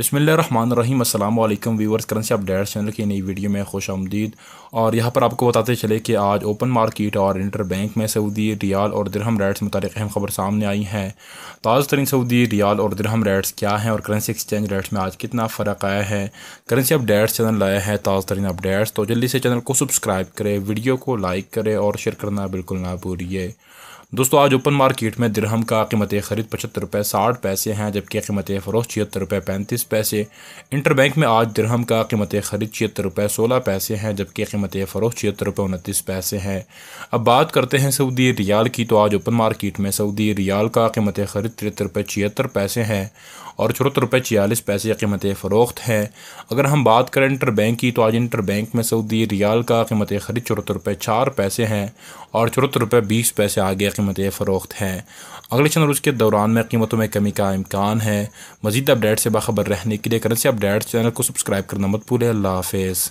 बसमीम अल्लाम viewers currency updates channel की नई वीडियो में खुश आमदीद और यहाँ पर आपको बताते चले कि आज ओपन मार्केट और इंटर बैंक में सऊदी रियाल और दिरहम रेट्स मुतालिक अहम खबर सामने आई है ताज़ तरीन सऊदी रियाल और दिरहम रेट्स क्या हैं और करेंसी एक्सचेंज रेट्स में आज कितना फ़र्क आया है करेंसी अपडेट्स चैनल लाया है ताज़ तरीन अपडेट्स तो जल्दी से चैनल को सब्सक्राइब करें वीडियो को लाइक करें और शेयर करना बिल्कुल ना भूलिए दोस्तों आज ओपन मार्केट में दिरहम का कीमत खरीद पचहत्तर रुपये साठ पैसे हैं जबकि कीमत फरोख छिहत्तर रुपये पैंतीस पैसे इंटर बैंक में आज दिरहम का कीमत खरीद छिहत्तर रुपये सोलह पैसे हैं जबकि कीमत फ़रोश छिहत्तर रुपये उनतीस पैसे हैं अब बात करते हैं सऊदी रियाल की तो आज ओपन मार्केट में सऊदी रियाल का कीमत खरीद तिहत्तर रुपये छिहत्तर पैसे हैं और चौहत्तर रुपये छियालीस पैसे की कीमत फ़रोख्त है अगर हम बात करें इंटर बैंक की तो आज इंटर बैंक में सऊदी रियाल का कीमत ख़रीद चौहत्तर रुपये चार पैसे हैं और चौहत्तर रुपये बीस पैसे आगे कीमत फ़रोख्त हैं अगले चंद रोज़ के दौरान में कीमतों में कमी का इम्कान है मजीद अपडेट से बाखबर रहने के लिए करेंसी अपडेट चैनल को सब्सक्राइब करना मत पूरे अल्लाह हाफ़